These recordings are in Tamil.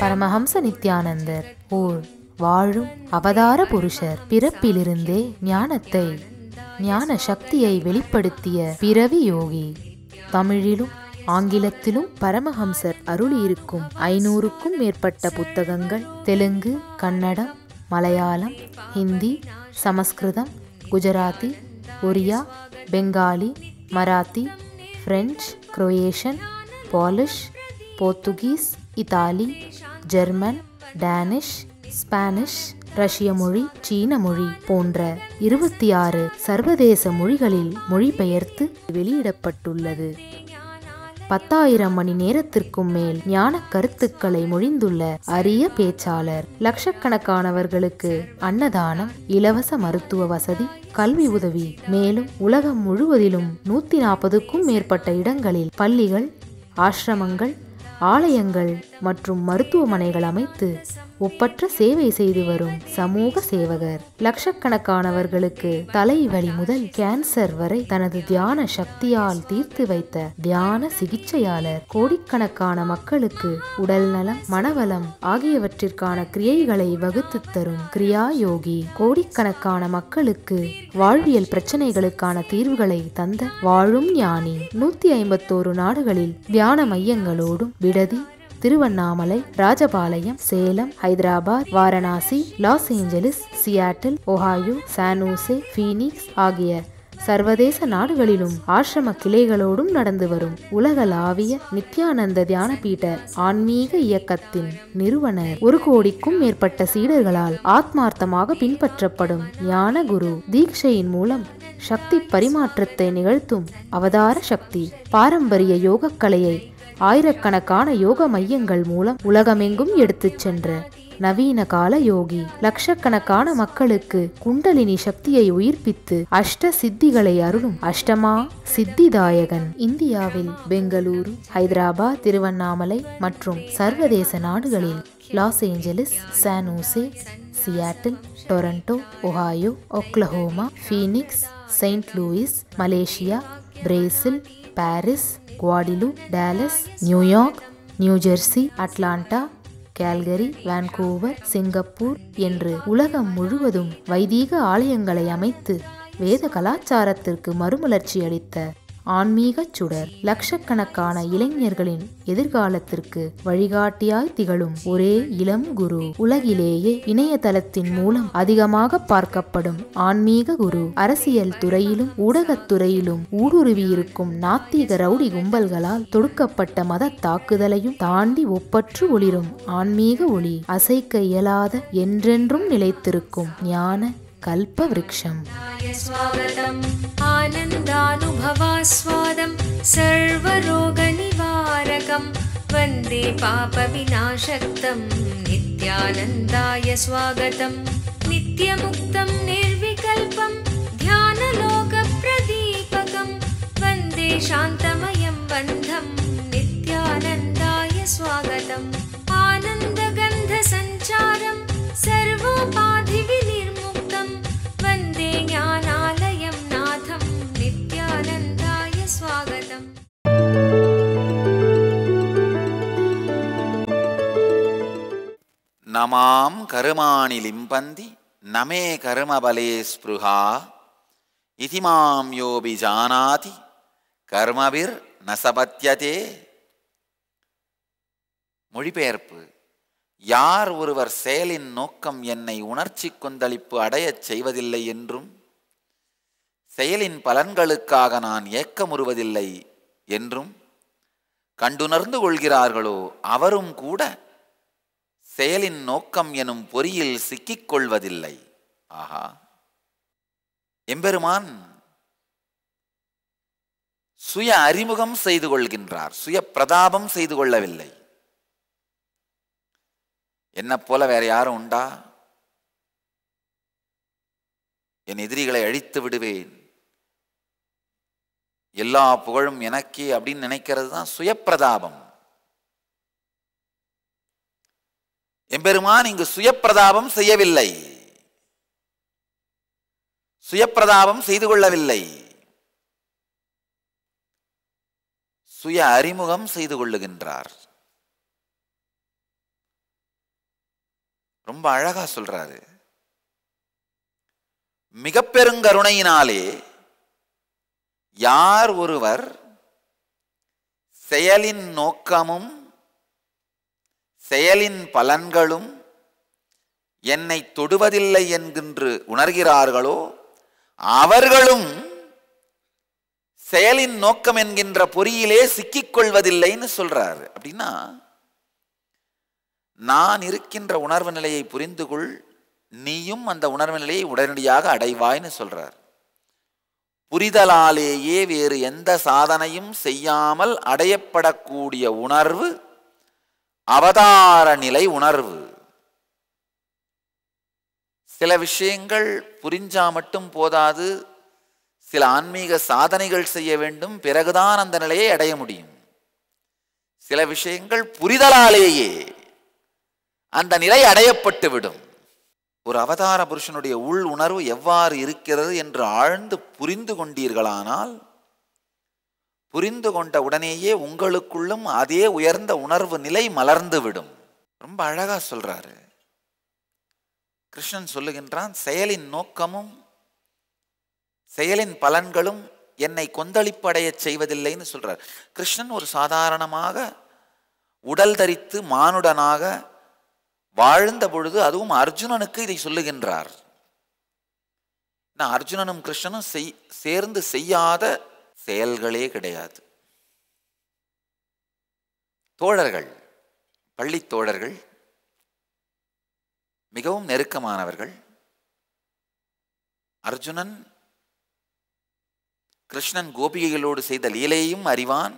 பரமஹம்ச நித்யானந்தர் ஓர் வாழும் அவதார புருஷர் பிறப்பிலிருந்தே ஞானத்தை ஞான சக்தியை வெளிப்படுத்திய பிறவி யோகி தமிழிலும் ஆங்கிலத்திலும் பரமஹம்சர் அருளியிருக்கும் ஐநூறுக்கும் மேற்பட்ட புத்தகங்கள் Telugu Kannada Malayalam Hindi Sanskrit Gujarati Oriya Bengali Marathi French Croatian Polish Portuguese Italy German Danish Spanish ரஷ்ய மொழி சீன மொழி போன்ற இருபத்தி ஆறு சர்வதேச மொழிகளில் மொழிபெயர்த்து வெளியிடப்பட்டுள்ளது பத்தாயிரம் மணி நேரத்திற்கும் மேல் ஞான கருத்துக்களை மொழிந்துள்ள அரிய பேச்சாளர் லட்சக்கணக்கானவர்களுக்கு அன்னதானம் இலவச மருத்துவ வசதி கல்வி உதவி மேலும் உலகம் முழுவதிலும் நூத்தி நாற்பதுக்கும் மேற்பட்ட இடங்களில் பள்ளிகள் ஆசிரமங்கள் ஆலயங்கள் மற்றும் மருத்துவமனைகள் அமைத்து ஒப்பற்ற சேவை செய்து வரும் சமூக சேவகர் லட்சக்கணக்கானவர்களுக்கு தலைவலி முதல் கேன்சர் வரை தனது தியான சக்தியால் தீர்த்து வைத்த தியான சிகிச்சையாளர் கோடிக்கணக்கான மக்களுக்கு உடல் நலம் மனவளம் ஆகியவற்றிற்கான கிரியைகளை வகுத்து தரும் கிரியா யோகி கோடிக்கணக்கான மக்களுக்கு வாழ்வியல் பிரச்சனைகளுக்கான தீர்வுகளை தந்த வாழும் ஞானி நூத்தி ஐம்பத்தோரு நாடுகளில் தியான மையங்களோடும் விடதி Tiruvannamalai Rajapalayam Salem Hyderabad Varanasi Los Angeles Seattle Ohio San Jose Phoenix ஆகிய சர்வதேச நாடுகளிலும் ஆசிரம கிளைகளோடும் நடந்து வரும் உலகளாவிய நித்யானந்த தியானபீட்ட ஆன்மீக இயக்கத்தின் நிறுவனர் ஒரு கோடிக்கும் மேற்பட்ட சீடர்களால் ஆத்மார்த்தமாக பின்பற்றப்படும் ஞான குரு தீட்சையின் மூலம் சக்தி பரிமாற்றத்தை நிகழ்த்தும் அவதார சக்தி பாரம்பரிய யோகக்கலையை ஆயிரக்கணக்கான யோக மையங்கள் மூலம் உலகமெங்கும் எடுத்துச் சென்ற நவீன கால யோகி லட்சக்கணக்கான மக்களுக்கு குண்டலினி சக்தியை உயிர்ப்பித்து அஷ்ட சித்திகளை அருளும் அஷ்டமா சித்திதாயகன் இந்தியாவில் பெங்களூரு ஹைதராபாத் திருவண்ணாமலை மற்றும் சர்வதேச நாடுகளில் Los Angeles San Jose Seattle Toronto Ohio Oklahoma Phoenix Saint Louis Malaysia Brazil Paris குவாடிலு Dallas New York New Jersey Atlanta Calgary Vancouver Singapore என்று உலகம் முழுவதும் வைதீக ஆலயங்களை அமைத்து வேத கலாச்சாரத்திற்கு மறுமலர்ச்சி அளித்த ஆன்மீக சுடர் லட்சக்கணக்கான இளைஞர்களின் எதிர்காலத்திற்கு வழிகாட்டியாய் திகழும் ஒரே இளம் குரு உலகிலேயே இணையதளத்தின் மூலம் அதிகமாக பார்க்கப்படும் ஆன்மீக குரு அரசியல் துறையிலும் ஊடகத்துறையிலும் ஊடுருவியிருக்கும் நாத்திக ரவுடி கும்பல்களால் தொடுக்கப்பட்ட மத தாக்குதலையும் தாண்டி ஒப்பற்று ஒளிரும் ஆன்மீக ஒளி அசைக்க இயலாத என்றென்றும் நிலைத்திருக்கும் ஞான कल्पवृक्षं स्वागतम् आनन्दानुभवास्वादं सर्वरोगनिवारकं वन्दे पापविनाशक्तं नित्यानन्दाय स्वागतम् नित्यमुक्तं निर्विकल्पं ध्यानलोकप्रदीपकं वन्दे शान्तमयं बन्धं नित्यानन्दाय स्वागतम् நமாம் கருமாணி லிம்பந்தி நமே கருமபலே ஸ்பிருகா இதிமாம் யோபி ஜானாதி கர்மபிர் நசபத்தியதே மொழிபெயர்ப்பு யார் ஒருவர் செயலின் நோக்கம் என்னை உணர்ச்சி கொந்தளிப்பு அடையச் செய்வதில்லை என்றும் செயலின் பலன்களுக்காக நான் ஏக்கமுறுவதில்லை என்றும் கண்டுணர்ந்து கொள்கிறார்களோ அவரும் கூட செயலின் நோக்கம் எனும் பொறியில் சிக்கிக் கொள்வதில்லை ஆஹா எம்பெருமான் சுய அறிமுகம் செய்து கொள்கின்றார் சுய பிரதாபம் செய்து கொள்ளவில்லை என்ன போல வேற யாரும் உண்டா என் எதிரிகளை அழித்து விடுவேன் எல்லா புகழும் எனக்கே அப்படின்னு நினைக்கிறது தான் சுயப்பிரதாபம் எம்பெருமான் இங்கு சுயப்பிரதாபம் செய்யவில்லை சுயப்பிரதாபம் செய்து கொள்ளவில்லை சுய அறிமுகம் செய்து கொள்ளுகின்றார் ரொம்ப அழகா சொல்றாரு மிக பெருங்கருணையினாலே யார் ஒருவர் செயலின் நோக்கமும் செயலின் பலன்களும் என்னை தொடுவதில்லை என்கின்று உணர்கிறார்களோ அவர்களும் செயலின் நோக்கம் என்கின்ற பொறியிலே சிக்கிக்கொள்வதில்லைன்னு சொல்றாரு அப்படின்னா நான் இருக்கின்ற உணர்வு நிலையை புரிந்து கொள் நீயும் அந்த உணர்வு நிலையை உடனடியாக அடைவாய்னு சொல்றார் புரிதலாலேயே வேறு எந்த சாதனையும் செய்யாமல் அடையப்படக்கூடிய உணர்வு அவதார நிலை உணர்வு சில விஷயங்கள் புரிஞ்சா மட்டும் போதாது சில ஆன்மீக சாதனைகள் செய்ய வேண்டும் பிறகுதான் அந்த நிலையை அடைய முடியும் சில விஷயங்கள் புரிதலாலேயே அந்த நிலை அடையப்பட்டுவிடும் ஒரு அவதார புருஷனுடைய உள் உணர்வு எவ்வாறு இருக்கிறது என்று ஆழ்ந்து புரிந்து கொண்டீர்களானால் புரிந்து கொண்ட உடனேயே உங்களுக்குள்ளும் அதே உயர்ந்த உணர்வு நிலை மலர்ந்து விடும் ரொம்ப அழகாக சொல்கிறாரு கிருஷ்ணன் சொல்லுகின்றான் செயலின் நோக்கமும் செயலின் பலன்களும் என்னை கொந்தளிப்படைய செய்வதில்லைன்னு சொல்கிறார் கிருஷ்ணன் ஒரு சாதாரணமாக உடல் தரித்து மானுடனாக வாழ்ந்த பொழுது அதுவும் அர்ஜுனனுக்கு இதை சொல்லுகின்றார் நான் அர்ஜுனனும் கிருஷ்ணனும் செய் சேர்ந்து செய்யாத செயல்களே கிடையாது தோழர்கள் பள்ளி தோழர்கள் மிகவும் நெருக்கமானவர்கள் அர்ஜுனன் கிருஷ்ணன் கோபிகைகளோடு செய்த லீலையையும் அறிவான்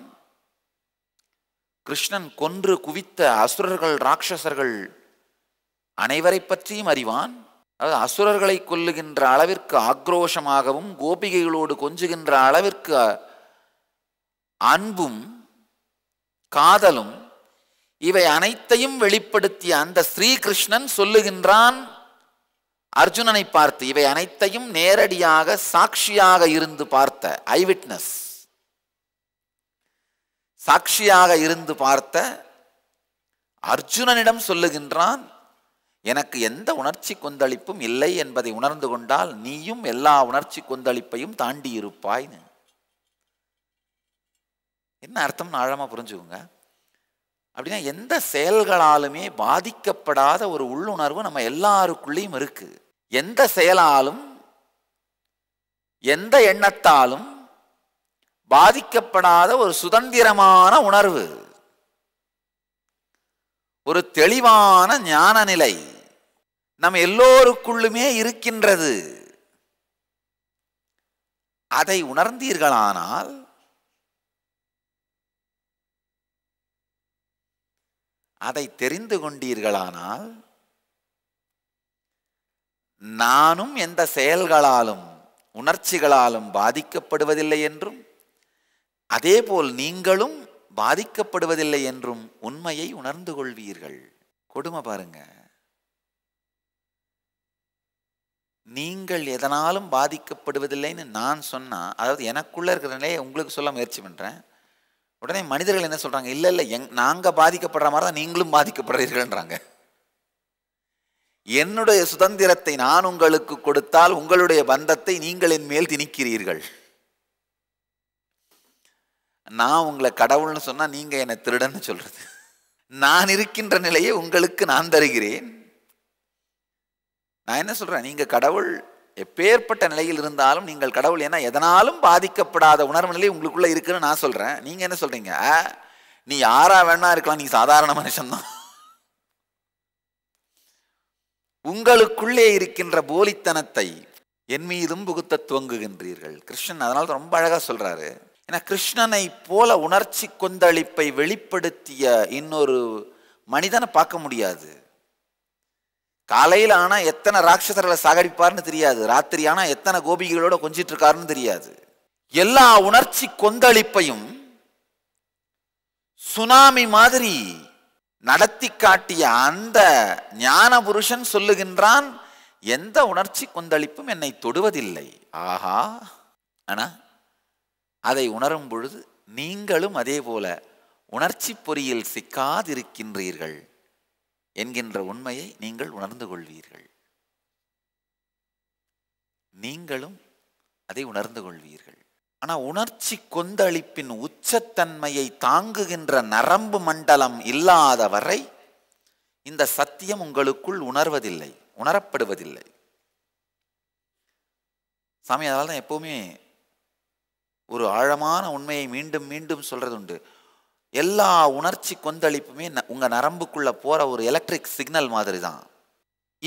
கிருஷ்ணன் கொன்று குவித்த அசுரர்கள் ராட்சசர்கள் அனைவரை பற்றியும் அறிவான் அதாவது அசுரர்களை கொல்லுகின்ற அளவிற்கு ஆக்ரோஷமாகவும் கோபிகைகளோடு கொஞ்சுகின்ற அளவிற்கு அன்பும் காதலும் இவை அனைத்தையும் வெளிப்படுத்திய அந்த ஸ்ரீகிருஷ்ணன் சொல்லுகின்றான் அர்ஜுனனை பார்த்து இவை அனைத்தையும் நேரடியாக சாட்சியாக இருந்து பார்த்த ஐவிட்னஸ் சாட்சியாக இருந்து பார்த்த அர்ஜுனனிடம் சொல்லுகின்றான் எனக்கு எந்த உணர்ச்சி கொந்தளிப்பும் இல்லை என்பதை உணர்ந்து கொண்டால் நீயும் எல்லா உணர்ச்சி கொந்தளிப்பையும் தாண்டி இருப்பாய்னு என்ன அர்த்தம்னு ஆழமாக புரிஞ்சுக்கோங்க அப்படின்னா எந்த செயல்களாலுமே பாதிக்கப்படாத ஒரு உள்ளுணர்வு நம்ம எல்லாருக்குள்ளேயும் இருக்குது எந்த செயலாலும் எந்த எண்ணத்தாலும் பாதிக்கப்படாத ஒரு சுதந்திரமான உணர்வு ஒரு தெளிவான ஞான நிலை நம் எல்லோருக்குள்ளுமே இருக்கின்றது அதை உணர்ந்தீர்களானால் அதை தெரிந்து கொண்டீர்களானால் நானும் எந்த செயல்களாலும் உணர்ச்சிகளாலும் பாதிக்கப்படுவதில்லை என்றும் அதேபோல் நீங்களும் பாதிக்கப்படுவதில்லை என்றும் உண்மையை உணர்ந்து கொள்வீர்கள் கொடுமை பாருங்கள் நீங்கள் எதனாலும் பாதிக்கப்படுவதில்லைன்னு நான் சொன்னால் அதாவது எனக்குள்ளே இருக்கிறனே உங்களுக்கு சொல்ல முயற்சி பண்ணுறேன் உடனே மனிதர்கள் என்ன சொல்கிறாங்க இல்லை இல்லை எங் நாங்கள் பாதிக்கப்படுற மாதிரி தான் நீங்களும் பாதிக்கப்படுறீர்கள்ன்றாங்க என்னுடைய சுதந்திரத்தை நான் உங்களுக்கு கொடுத்தால் உங்களுடைய பந்தத்தை நீங்கள் என் மேல் திணிக்கிறீர்கள் நான் உங்களை கடவுள்னு சொன்னால் நீங்கள் என்னை திருடன்னு சொல்கிறது நான் இருக்கின்ற நிலையை உங்களுக்கு நான் தருகிறேன் நான் என்ன சொல்கிறேன் நீங்கள் கடவுள் எப்பேற்பட்ட நிலையில் இருந்தாலும் நீங்கள் கடவுள் ஏன்னா எதனாலும் பாதிக்கப்படாத உணர்வு நிலை உங்களுக்குள்ளே இருக்குன்னு நான் சொல்கிறேன் நீங்கள் என்ன சொல்கிறீங்க நீ யாராக வேணா இருக்கலாம் நீ சாதாரண மனுஷன்தான் உங்களுக்குள்ளே இருக்கின்ற போலித்தனத்தை என் மீதும் புகுத்த துவங்குகின்றீர்கள் கிருஷ்ணன் அதனால ரொம்ப அழகாக சொல்கிறாரு ஏன்னா கிருஷ்ணனை போல உணர்ச்சி கொந்தளிப்பை வெளிப்படுத்திய இன்னொரு மனிதனை பார்க்க முடியாது காலையில் ஆனால் எத்தனை ராட்சசர்களை சாகடிப்பார்னு தெரியாது ராத்திரி ஆனால் எத்தனை கோபிகளோட கொஞ்சிட்டு இருக்காருன்னு தெரியாது எல்லா உணர்ச்சி கொந்தளிப்பையும் சுனாமி மாதிரி நடத்தி காட்டிய அந்த ஞான புருஷன் சொல்லுகின்றான் எந்த உணர்ச்சி கொந்தளிப்பும் என்னை தொடுவதில்லை ஆஹா ஆனா அதை உணரும் பொழுது நீங்களும் அதே போல உணர்ச்சி பொறியில் சிக்காதிருக்கின்றீர்கள் என்கின்ற உண்மையை நீங்கள் உணர்ந்து கொள்வீர்கள் நீங்களும் அதை உணர்ந்து கொள்வீர்கள் ஆனால் உணர்ச்சி கொந்தளிப்பின் உச்சத்தன்மையை தாங்குகின்ற நரம்பு மண்டலம் இல்லாத வரை இந்த சத்தியம் உங்களுக்குள் உணர்வதில்லை உணரப்படுவதில்லை சாமி அதனால தான் எப்போவுமே ஒரு ஆழமான உண்மையை மீண்டும் மீண்டும் சொல்றது உண்டு எல்லா உணர்ச்சி கொந்தளிப்புமே உங்கள் நரம்புக்குள்ளே போகிற ஒரு எலக்ட்ரிக் சிக்னல் மாதிரி தான்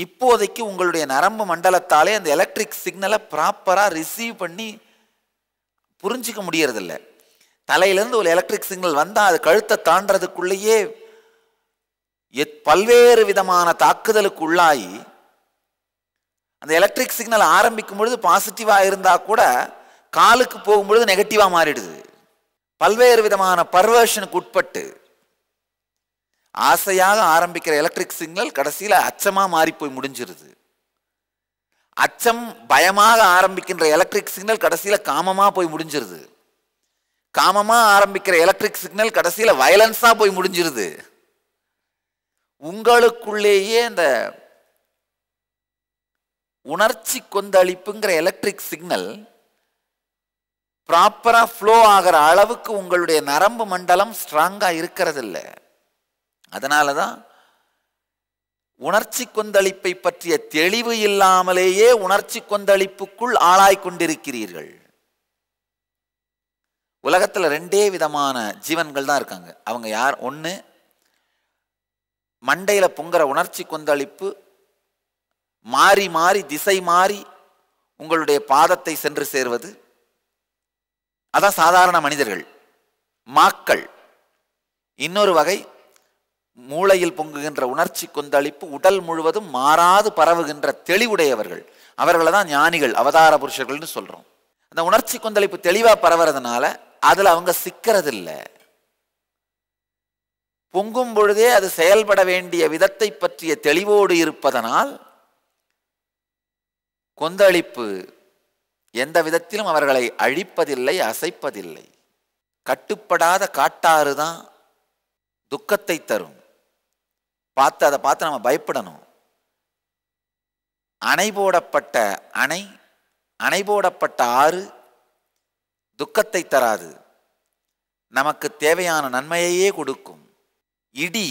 இப்போதைக்கு உங்களுடைய நரம்பு மண்டலத்தாலே அந்த எலக்ட்ரிக் சிக்னலை ப்ராப்பராக ரிசீவ் பண்ணி புரிஞ்சிக்க முடியறதில்ல தலையிலேருந்து ஒரு எலக்ட்ரிக் சிக்னல் வந்தால் அது கழுத்தை தாண்டதுக்குள்ளேயே எத் பல்வேறு விதமான தாக்குதலுக்கு உள்ளாகி அந்த எலக்ட்ரிக் சிக்னல் ஆரம்பிக்கும் பொழுது பாசிட்டிவாக இருந்தால் கூட காலுக்கு போகும்பொழுது நெகட்டிவாக மாறிடுது பல்வேறு விதமான பர்வேஷனுக்கு உட்பட்டு ஆசையாக ஆரம்பிக்கிற எலக்ட்ரிக் சிக்னல் கடைசியில் அச்சமாக மாறி போய் முடிஞ்சிருது அச்சம் பயமாக ஆரம்பிக்கின்ற எலக்ட்ரிக் சிக்னல் கடைசியில் காமமாக போய் முடிஞ்சிருது காமமாக ஆரம்பிக்கிற எலக்ட்ரிக் சிக்னல் கடைசியில் வயலன்ஸாக போய் முடிஞ்சிருது உங்களுக்குள்ளேயே அந்த உணர்ச்சி கொந்தளிப்புங்கிற எலக்ட்ரிக் சிக்னல் ப்ராப்பராக ஃப்ளோ ஆகிற அளவுக்கு உங்களுடைய நரம்பு மண்டலம் ஸ்ட்ராங்காக இருக்கிறதில்ல அதனால தான் உணர்ச்சி கொந்தளிப்பை பற்றிய தெளிவு இல்லாமலேயே உணர்ச்சி கொந்தளிப்புக்குள் ஆளாய் கொண்டிருக்கிறீர்கள் உலகத்தில் ரெண்டே விதமான ஜீவன்கள் தான் இருக்காங்க அவங்க யார் ஒன்று மண்டையில் பொங்குற உணர்ச்சி கொந்தளிப்பு மாறி மாறி திசை மாறி உங்களுடைய பாதத்தை சென்று சேர்வது அதான் சாதாரண மனிதர்கள் மாக்கள் இன்னொரு வகை மூளையில் பொங்குகின்ற உணர்ச்சி கொந்தளிப்பு உடல் முழுவதும் மாறாது பரவுகின்ற தெளிவுடையவர்கள் அவர்களை தான் ஞானிகள் அவதார புருஷர்கள்னு சொல்கிறோம் அந்த உணர்ச்சி கொந்தளிப்பு தெளிவாக பரவுறதுனால அதில் அவங்க சிக்கிறதில்லை பொங்கும் பொழுதே அது செயல்பட வேண்டிய விதத்தை பற்றிய தெளிவோடு இருப்பதனால் கொந்தளிப்பு எந்த விதத்திலும் அவர்களை அழிப்பதில்லை அசைப்பதில்லை கட்டுப்படாத காட்டாறு தான் துக்கத்தை தரும் பார்த்து அதை பார்த்து நம்ம பயப்படணும் அணை போடப்பட்ட அணை அணை போடப்பட்ட ஆறு துக்கத்தை தராது நமக்கு தேவையான நன்மையையே கொடுக்கும் இடி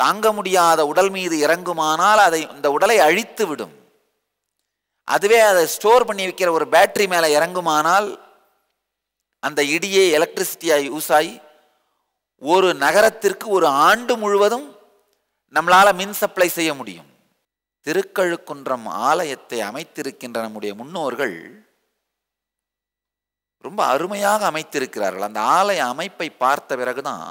தாங்க முடியாத உடல் மீது இறங்குமானால் அதை இந்த உடலை அழித்து விடும் அதுவே அதை ஸ்டோர் பண்ணி வைக்கிற ஒரு பேட்டரி மேலே இறங்குமானால் அந்த இடியே எலக்ட்ரிசிட்டியாக யூஸ் ஆகி ஒரு நகரத்திற்கு ஒரு ஆண்டு முழுவதும் நம்மளால் மின் சப்ளை செய்ய முடியும் திருக்கழுக்குன்றம் ஆலயத்தை அமைத்திருக்கின்ற நம்முடைய முன்னோர்கள் ரொம்ப அருமையாக அமைத்திருக்கிறார்கள் அந்த ஆலய அமைப்பை பார்த்த பிறகுதான்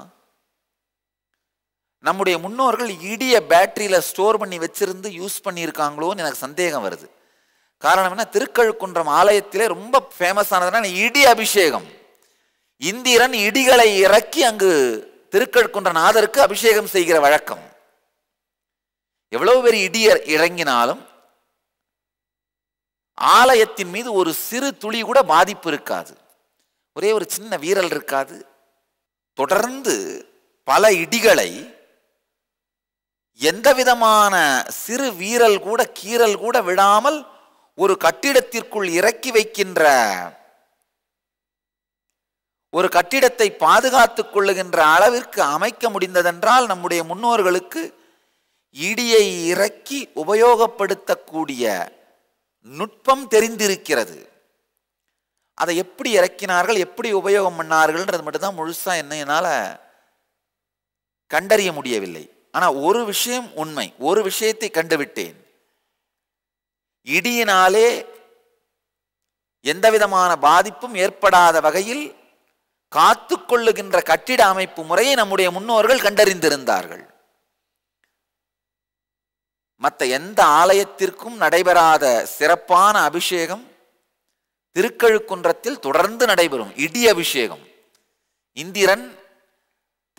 நம்முடைய முன்னோர்கள் இடிய பேட்டரியில் ஸ்டோர் பண்ணி வச்சிருந்து யூஸ் பண்ணியிருக்காங்களோன்னு எனக்கு சந்தேகம் வருது காரணம் என்ன திருக்கழுக்குன்றம் ஆலயத்திலே ரொம்ப ஃபேமஸ் ஆனதுன்னா இடி அபிஷேகம் இந்திரன் இடிகளை இறக்கி அங்கு திருக்கழுக்குன்ற நாதருக்கு அபிஷேகம் செய்கிற வழக்கம் எவ்வளவு பெரிய இடி இறங்கினாலும் ஆலயத்தின் மீது ஒரு சிறு துளி கூட பாதிப்பு இருக்காது ஒரே ஒரு சின்ன வீரல் இருக்காது தொடர்ந்து பல இடிகளை எந்த விதமான சிறு வீரல் கூட கீறல் கூட விடாமல் ஒரு கட்டிடத்திற்குள் இறக்கி வைக்கின்ற ஒரு கட்டிடத்தை பாதுகாத்துக் கொள்ளுகின்ற அளவிற்கு அமைக்க முடிந்ததென்றால் நம்முடைய முன்னோர்களுக்கு இடியை இறக்கி உபயோகப்படுத்தக்கூடிய நுட்பம் தெரிந்திருக்கிறது அதை எப்படி இறக்கினார்கள் எப்படி உபயோகம் பண்ணார்கள்ன்றது மட்டும்தான் முழுசாக என்னால கண்டறிய முடியவில்லை ஆனால் ஒரு விஷயம் உண்மை ஒரு விஷயத்தை கண்டுவிட்டேன் இடியினாலே எந்தவிதமான பாதிப்பும் ஏற்படாத வகையில் காத்து கொள்ளுகின்ற கட்டிட அமைப்பு முறையை நம்முடைய முன்னோர்கள் கண்டறிந்திருந்தார்கள் மற்ற எந்த ஆலயத்திற்கும் நடைபெறாத சிறப்பான அபிஷேகம் திருக்கழுக்குன்றத்தில் தொடர்ந்து நடைபெறும் இடி அபிஷேகம் இந்திரன்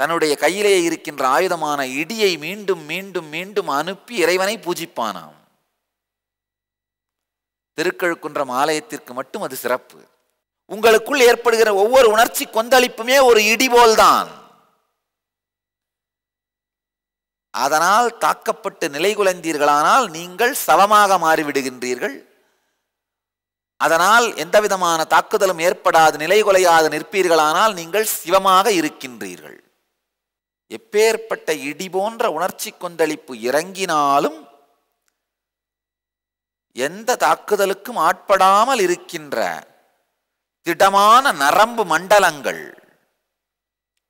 தன்னுடைய கையிலே இருக்கின்ற ஆயுதமான இடியை மீண்டும் மீண்டும் மீண்டும் அனுப்பி இறைவனை பூஜிப்பானாம் திருக்கழுக்குன்றம் ஆலயத்திற்கு மட்டும் அது சிறப்பு உங்களுக்குள் ஏற்படுகிற ஒவ்வொரு உணர்ச்சி கொந்தளிப்புமே ஒரு தான் அதனால் தாக்கப்பட்டு நிலை குலைந்தீர்களானால் நீங்கள் சவமாக மாறிவிடுகின்றீர்கள் அதனால் எந்தவிதமான தாக்குதலும் ஏற்படாது நிலை குலையாது நிற்பீர்களானால் நீங்கள் சிவமாக இருக்கின்றீர்கள் எப்பேற்பட்ட இடி போன்ற உணர்ச்சி கொந்தளிப்பு இறங்கினாலும் எந்த தாக்குதலுக்கும் ஆட்படாமல் இருக்கின்ற திடமான நரம்பு மண்டலங்கள்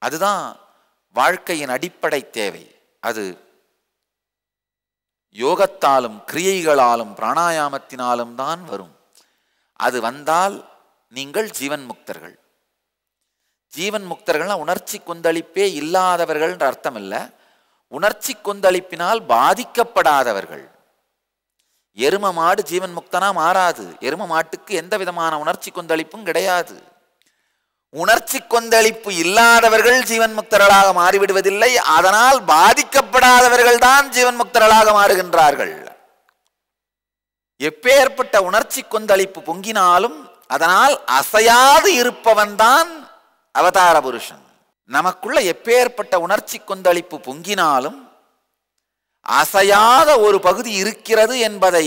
அதுதான் வாழ்க்கையின் அடிப்படை தேவை அது யோகத்தாலும் கிரியைகளாலும் பிராணாயாமத்தினாலும் தான் வரும் அது வந்தால் நீங்கள் ஜீவன் முக்தர்கள் ஜீவன் முக்தர்கள்னால் உணர்ச்சி கொந்தளிப்பே இல்லாதவர்கள் அர்த்தம் இல்லை உணர்ச்சி கொந்தளிப்பினால் பாதிக்கப்படாதவர்கள் எரும மாடு ஜீவன் முக்தனா மாறாது எரும மாட்டுக்கு எந்த விதமான உணர்ச்சி கொந்தளிப்பும் கிடையாது உணர்ச்சி கொந்தளிப்பு இல்லாதவர்கள் ஜீவன் முக்தர்களாக மாறிவிடுவதில்லை அதனால் பாதிக்கப்படாதவர்கள் தான் ஜீவன் முக்தர்களாக மாறுகின்றார்கள் எப்பேற்பட்ட உணர்ச்சி கொந்தளிப்பு பொங்கினாலும் அதனால் அசையாது இருப்பவன் தான் அவதார புருஷன் நமக்குள்ள எப்பேற்பட்ட உணர்ச்சி கொந்தளிப்பு பொங்கினாலும் அசையாத ஒரு பகுதி இருக்கிறது என்பதை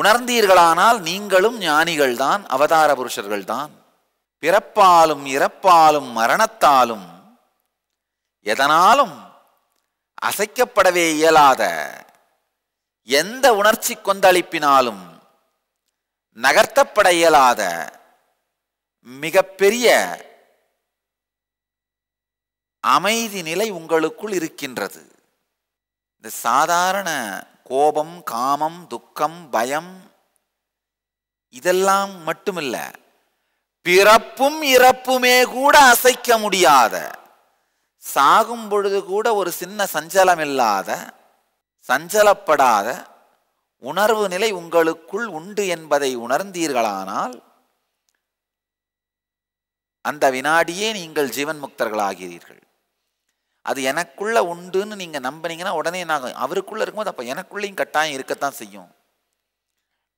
உணர்ந்தீர்களானால் நீங்களும் ஞானிகள்தான் அவதார புருஷர்கள்தான் பிறப்பாலும் இறப்பாலும் மரணத்தாலும் எதனாலும் அசைக்கப்படவே இயலாத எந்த உணர்ச்சி கொந்தளிப்பினாலும் நகர்த்தப்பட இயலாத மிகப்பெரிய அமைதி நிலை உங்களுக்குள் இருக்கின்றது இந்த சாதாரண கோபம் காமம் துக்கம் பயம் இதெல்லாம் மட்டுமில்ல பிறப்பும் இறப்புமே கூட அசைக்க முடியாத சாகும் பொழுது கூட ஒரு சின்ன சஞ்சலம் இல்லாத சஞ்சலப்படாத உணர்வு நிலை உங்களுக்குள் உண்டு என்பதை உணர்ந்தீர்களானால் அந்த வினாடியே நீங்கள் ஜீவன் முக்தர்களாகிறீர்கள் அது எனக்குள்ளே உண்டுன்னு நீங்கள் நம்பினீங்கன்னா உடனே நான் அவருக்குள்ளே இருக்கும்போது அப்போ எனக்குள்ளேயும் கட்டாயம் இருக்கத்தான் செய்யும்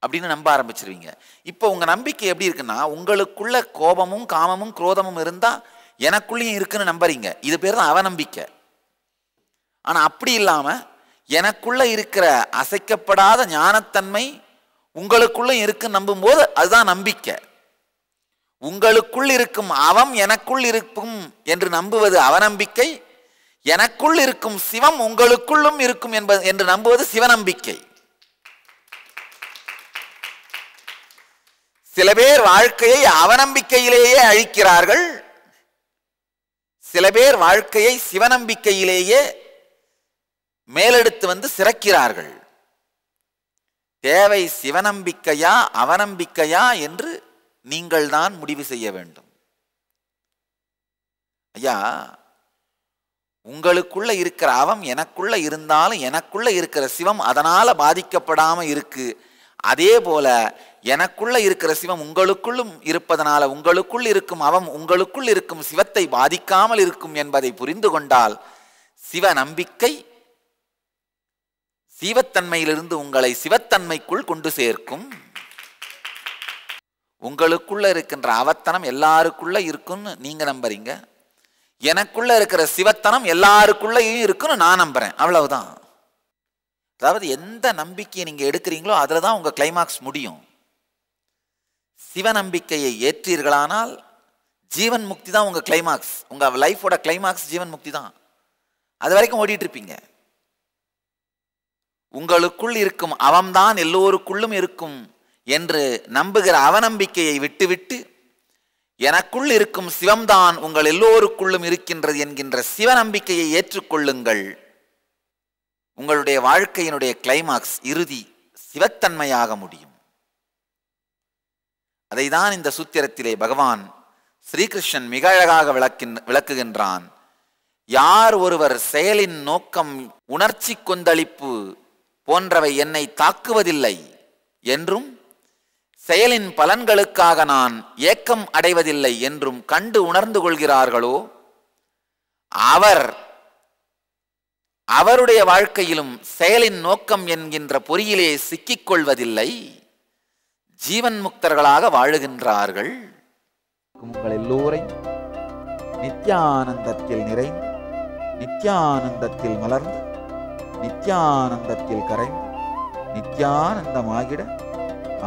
அப்படின்னு நம்ப ஆரம்பிச்சிருவீங்க இப்போ உங்கள் நம்பிக்கை எப்படி இருக்குன்னா உங்களுக்குள்ள கோபமும் காமமும் குரோதமும் இருந்தால் எனக்குள்ளேயும் இருக்குன்னு நம்புறீங்க இது பேர் தான் அவநம்பிக்கை ஆனால் அப்படி இல்லாமல் எனக்குள்ளே இருக்கிற அசைக்கப்படாத ஞானத்தன்மை உங்களுக்குள்ளும் இருக்குன்னு நம்பும்போது அதுதான் நம்பிக்கை உங்களுக்குள் இருக்கும் அவம் எனக்குள் இருக்கும் என்று நம்புவது அவநம்பிக்கை எனக்குள் இருக்கும் சிவம் உங்களுக்குள்ளும் இருக்கும் என்பது என்று நம்புவது சிவநம்பிக்கை சில பேர் வாழ்க்கையை அவநம்பிக்கையிலேயே அழிக்கிறார்கள் சில பேர் வாழ்க்கையை சிவநம்பிக்கையிலேயே மேலெடுத்து வந்து சிறக்கிறார்கள் தேவை சிவநம்பிக்கையா அவநம்பிக்கையா என்று நீங்கள் தான் முடிவு செய்ய வேண்டும் ஐயா உங்களுக்குள்ள இருக்கிற அவம் எனக்குள்ள இருந்தாலும் எனக்குள்ள இருக்கிற சிவம் அதனால பாதிக்கப்படாமல் இருக்கு அதே போல எனக்குள்ள இருக்கிற சிவம் உங்களுக்குள்ளும் இருப்பதனால உங்களுக்குள் இருக்கும் அவம் உங்களுக்குள் இருக்கும் சிவத்தை பாதிக்காமல் இருக்கும் என்பதை புரிந்து கொண்டால் சிவ நம்பிக்கை சிவத்தன்மையிலிருந்து உங்களை சிவத்தன்மைக்குள் கொண்டு சேர்க்கும் உங்களுக்குள்ள இருக்கின்ற அவத்தனம் எல்லாருக்குள்ள இருக்கும்னு நீங்க நம்புறீங்க எனக்குள்ள இருக்கிற சிவத்தனம் எல்லாருக்குள்ளேயும் இருக்குன்னு நான் நம்புறேன் அவ்வளவுதான் அதாவது எந்த நம்பிக்கையை நீங்க எடுக்கிறீங்களோ அதில் தான் உங்க கிளைமாக்ஸ் முடியும் சிவ நம்பிக்கையை ஏற்றீர்களானால் ஜீவன் முக்தி தான் உங்கள் கிளைமாக்ஸ் உங்கள் லைஃபோட கிளைமாக்ஸ் ஜீவன் முக்தி தான் அது வரைக்கும் ஓடிட்டு இருப்பீங்க உங்களுக்குள் இருக்கும் அவம்தான் எல்லோருக்குள்ளும் இருக்கும் என்று நம்புகிற அவநம்பிக்கையை விட்டுவிட்டு எனக்குள் இருக்கும் சிவம்தான் உங்கள் எல்லோருக்குள்ளும் இருக்கின்றது என்கின்ற சிவ நம்பிக்கையை ஏற்றுக்கொள்ளுங்கள் உங்களுடைய வாழ்க்கையினுடைய கிளைமாக்ஸ் இறுதி சிவத்தன்மையாக முடியும் அதைதான் இந்த சூத்திரத்திலே பகவான் ஸ்ரீகிருஷ்ணன் மிக அழகாக விளக்கின் விளக்குகின்றான் யார் ஒருவர் செயலின் நோக்கம் உணர்ச்சி கொந்தளிப்பு போன்றவை என்னை தாக்குவதில்லை என்றும் செயலின் பலன்களுக்காக நான் ஏக்கம் அடைவதில்லை என்றும் கண்டு உணர்ந்து கொள்கிறார்களோ அவர் அவருடைய வாழ்க்கையிலும் செயலின் நோக்கம் என்கின்ற பொறியிலே சிக்கிக்கொள்வதில்லை ஜீவன் முக்தர்களாக வாழுகின்றார்கள் உங்கள் எல்லோரையும் நித்யானந்தத்தில் நிறைந்து நித்யானந்தத்தில் மலர்ந்து நித்யானந்தத்தில் கரைந்து நித்யானந்தமாகிட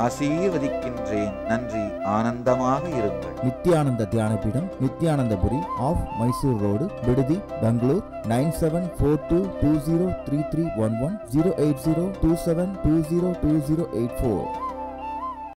ஆசீர்வதிக்கின்றேன் நன்றி ஆனந்தமாக இருங்கள் நித்யானந்த தியானபீடம் நித்யானந்தபுரி ஆஃப் மைசூர் ரோடு விடுதி Bangalore nine seven four two two zero three three one one zero eight zero two seven two zero two zero eight four